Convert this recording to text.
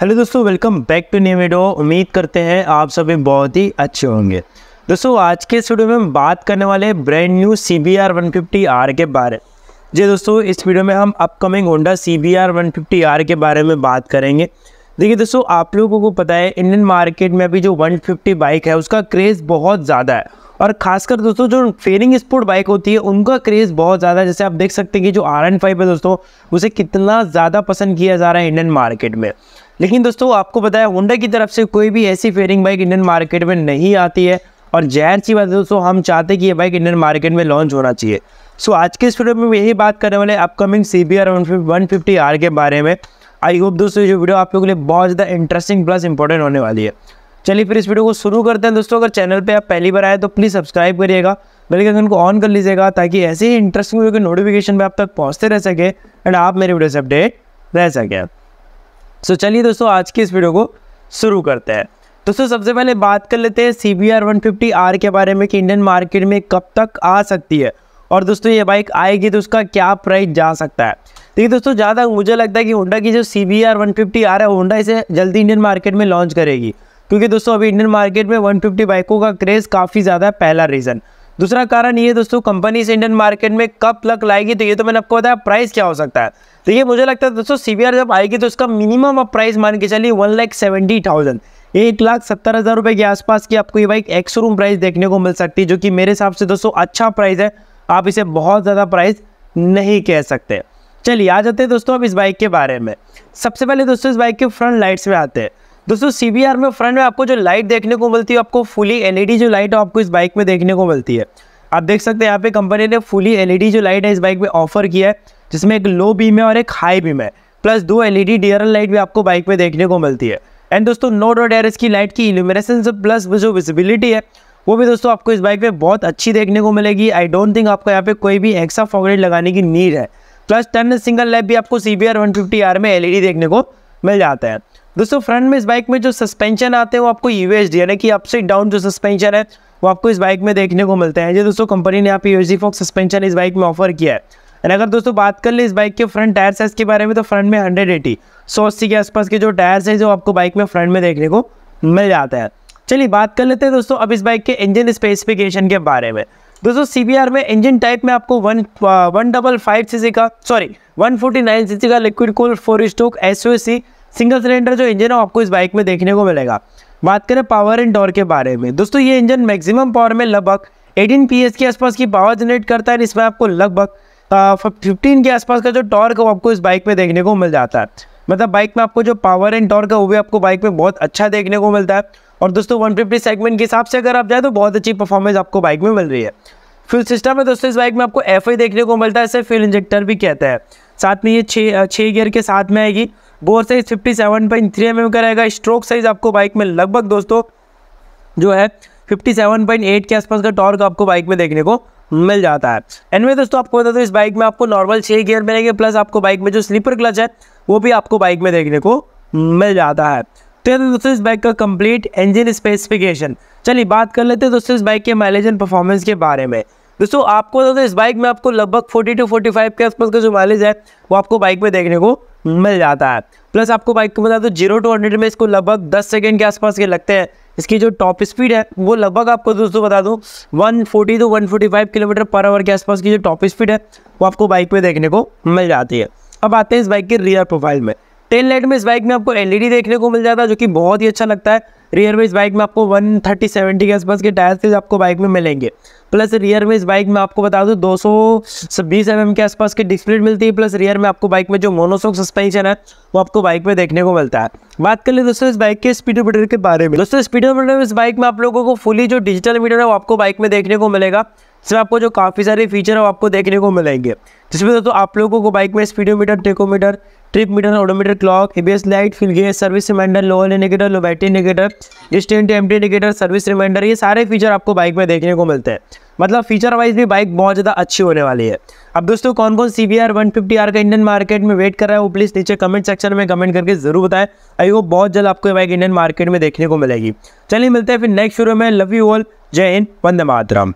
hello दोस्तों welcome back to new video उम्मीद करते हैं आप सभी बहुत ही अच्छे होंगे दोस्तों आज के स्टूडियो में हम बात करने वाले हैं brand new C B R one fifty R के बारे जी दोस्तों इस वीडियो में हम upcoming Honda C B R one fifty R के बारे में बात करेंगे देखिए दोस्तों आप लोगों को पता है इंडियन मार्केट में अभी जो फिफ्टी बाइक है उसका क्रेज़ बहुत ज़्यादा है और खासकर दोस्तों जो फेरिंग स्पोर्ट बाइक होती है उनका क्रेज़ बहुत ज़्यादा है जैसे आप देख सकते हैं कि जो आर एन फाइव है दोस्तों उसे कितना ज़्यादा पसंद किया जा रहा है इंडियन मार्केट में लेकिन दोस्तों आपको बताया होंडा की तरफ से कोई भी ऐसी फेयरिंग बाइक इंडियन मार्केट में नहीं आती है और जहर सी बात है दोस्तों हम चाहते हैं कि ये बाइक इंडियन मार्केट में लॉन्च होना चाहिए सो so, आज के इस वीडियो में यही बात करने वाले upcoming C B R one fifty R के बारे में आई होप दोस्तों ये वीडियो आप लोगों के लिए बहुत ज़्यादा इंटरेस्टिंग प्लस इंपॉर्टेंट होने वाली है चलिए फिर इस वीडियो को शुरू करते हैं दोस्तों अगर चैनल पे आप पहली बार आए तो प्लीज़ सब्सक्राइब करिएगा बेलाइकन को ऑन कर लीजिएगा ताकि ऐसे ही इंटरेस्टिंग वीडियो के नोटिफिकेशन में आप तक पहुँचते रह सके एंड आप मेरे वीडियो से अपडेट रह सकें सो चलिए दोस्तों आज की इस वीडियो को शुरू करते हैं दोस्तों सबसे पहले बात कर लेते हैं C B R one fifty R के बारे में कि इंडियन मार्केट में कब तक आ सकती है और दोस्तों ये बाइक आएगी तो उसका क्या प्राइस जा सकता है देखिए दोस्तों ज़्यादा मुझे लगता है कि होंडा की जो C B R one fifty R है होंडा इसे जल्दी इंडियन मार्केट में लॉन्च करेगी क्योंकि दोस्तों अभी इंडियन मार्केट में 150 बाइकों का क्रेज़ काफ़ी ज़्यादा है पहला रीज़न दूसरा कारण ये दोस्तों से इंडियन मार्केट में कब लग लाएगी तो ये तो मैंने आपको बताया प्राइस क्या हो सकता है तो ये मुझे लगता है दोस्तों सी जब आएगी तो उसका मिनिमम आप प्राइस मान के चलिए वन लाख सेवेंटी थाउजेंड एक लाख सत्तर हज़ार रुपये के आसपास की आपको ये बाइक एक्स रूम प्राइस देखने को मिल सकती है जो कि मेरे हिसाब से दोस्तों अच्छा प्राइस है आप इसे बहुत ज़्यादा प्राइस नहीं कह सकते चलिए आ जाते हैं दोस्तों अब इस बाइक के बारे में सबसे पहले दोस्तों इस बाइक के फ्रंट लाइट्स में आते हैं दोस्तों सी में फ्रंट में आपको जो लाइट देखने को मिलती है आपको फुली एलईडी जो लाइट है आपको इस बाइक में देखने को मिलती है आप देख सकते हैं यहाँ पे कंपनी ने फुली एलईडी जो लाइट है इस बाइक में ऑफर किया है जिसमें एक लो बीम है और एक हाई बीम है प्लस दो एलईडी डीआरएल लाइट भी आपको बाइक में देखने को मिलती है एंड दोस्तों नो डॉट एयर इसकी लाइट की इल्यूमिनेशन प्लस जो विजिबिलिटी है वो भी दोस्तों आपको इस बाइक में बहुत अच्छी देखने को मिलेगी आई डोंट थिंक आपको यहाँ पे कोई भी एक्स्ट्रा फॉगरेट लगाने की नीड है प्लस टेन सिंगल लाइट भी आपको सी बी आर में एल देखने को मिल जाता है दोस्तों फ्रंट में इस बाइक में जो सस्पेंशन आते हैं वो आपको यूएसडी यानी कि अपसाइड डाउन जो सस्पेंशन है वो आपको इस बाइक में देखने को मिलता है ये दोस्तों कंपनी ने आप यूएसडी फॉक्स सस्पेंशन इस बाइक में ऑफर किया है एंड अगर दोस्तों बात कर ले इस बाइक के फ्रंट टायर साइज के बारे में तो फ्रंट में हंड्रेड एटी सौ अस्सी के आसपास के जो टायर्स है जो आपको बाइक में फ्रंट में देखने को मिल जाता है चलिए बात कर लेते हैं दोस्तों अब इस बाइक के इंजन स्पेसिफिकेशन के बारे में दोस्तों सी में इंजन टाइप में आपको one one double five C का sorry one forty nine C का liquid cool four stroke S O C single cylinder जो इंजन है आपको इस बाइक में देखने को मिलेगा बात करें पावर एंड टॉर्क के बारे में दोस्तों ये इंजन मैक्सिमम पावर में लगभग 18 पी के आसपास की पावर जनरेट करता है इसमें आपको लगभग फिफ्टीन के आसपास का जो टॉर्क है वो आपको इस बाइक में देखने को मिल जाता है मतलब बाइक में आपको जो पावर एंड टॉर्क है वो भी आपको बाइक में बहुत अच्छा देखने को मिलता है और दोस्तों 150 सेगमेंट के हिसाब से अगर आप जाए तो बहुत अच्छी परफॉर्मेंस आपको बाइक में मिल रही है फ्यूल सिस्टम में दोस्तों इस बाइक में आपको एफ देखने को मिलता है इसे फ्यूल इंजेक्टर भी कहते हैं साथ में ये छः छः गियर के साथ में आएगी bore size fifty seven point three M का रहेगा स्ट्रोक साइज आपको बाइक में लगभग दोस्तों जो है फिफ्टी सेवन पॉइंट एट के आसपास का टॉर्क आपको बाइक में देखने को मिल जाता है एनवे anyway, दोस्तों आपको बता दो इस बाइक में आपको नॉर्मल छः गियर मिलेंगे प्लस आपको बाइक में जो स्लीपर क्लच है वो भी आपको बाइक में देखने को मिल जाता है तो दोस्तों इस बाइक का कंप्लीट इंजन स्पेसिफिकेशन चलिए बात कर लेते हैं दोस्तों इस बाइक के माइलेज एंड परफॉर्मेंस के बारे में दोस्तों आपको तो इस बाइक में आपको लगभग 40 टू 45 के आसपास का जो माइलेज है वो आपको बाइक में देखने को मिल जाता है प्लस आपको बाइक को बता दो जीरो टू हंड्रेड में इसको लगभग 10 सेकंड के आसपास के लगते हैं इसकी जो टॉप स्पीड है वो लगभग आपको दोस्तों बता दूँ 140 to one kilometre per hour के आसपास की जो टॉप स्पीड है वो आपको बाइक में देखने को मिल जाती है अब आते हैं इस बाइक के रियर प्रोफाइल में टेन लाइट में इस बाइक में आपको एलईडी e देखने को मिल जाता है जो कि बहुत ही अच्छा लगता है रियर में इस बाइक में आपको वन थर्टी सेवेंटी के आसपास के टायर के आपको बाइक में मिलेंगे प्लस रियर बाइक में आपको बता दूँ दो सौ बीस एम के आसपास की डिस्प्ले मिलती है प्लस रियर में आपको बाइक में जो मोनोसोक सस्पेंशन है वो आपको बाइक में देखने को मिलता है बात कर ले दोस्तों इस बाइक के स्पीडोमीटर के बारे में दोस्तों स्पीडोमीटर इस बाइक में आप लोगों को फुली जो डिजिटल मीटर है वो आपको बाइक में देखने को मिलेगा इसमें आपको जो काफ़ी सारे फीचर है आपको देखने को मिलेंगे जिसमें दोस्तों आप लोगों को बाइक में speedometer tachometer trip meter odometer clock S light fuel gear service reminder low oil indicator low battery indicator stand empty indicator service reminder ये सारे फीचर आपको बाइक में देखने को मिलते हैं मतलब फीचर वाइज भी बाइक बहुत ज़्यादा अच्छी होने वाली है अब दोस्तों कौन कौन C B R one fifty R का इंडियन मार्केट में वेट कर रहा है वो प्लीज़ नीचे कमेंट सेक्शन में कमेंट करके जरूर बताएं आई वो बहुत जल्द आपको बाइक इंडियन मार्केट में देखने को मिलेगी चलिए मिलते हैं फिर नेक्स्ट शुरू में लव यू ऑल जय हिंद वंदे मातरम